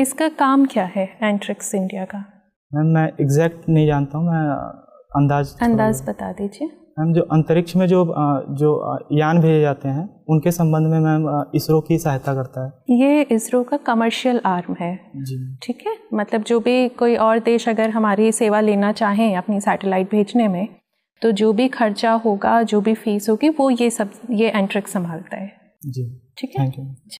इसका काम क्या है एंट्रिक्स इंडिया का मैम मैं एग्जैक्ट नहीं जानता हूँ मैं अंदाज अंदाज बता दीजिए मैम जो अंतरिक्ष में जो जो यान भेजे जाते हैं उनके संबंध में मैम इसरो की सहायता करता है ये इसरो का कमर्शियल आर्म है जी ठीक है मतलब जो भी कोई और देश अगर हमारी सेवा लेना चाहें अपनी सैटेलाइट भेजने में तो जो भी खर्चा होगा जो भी फीस होगी वो ये सब ये एंट्रिक संभालता है जी ठीक है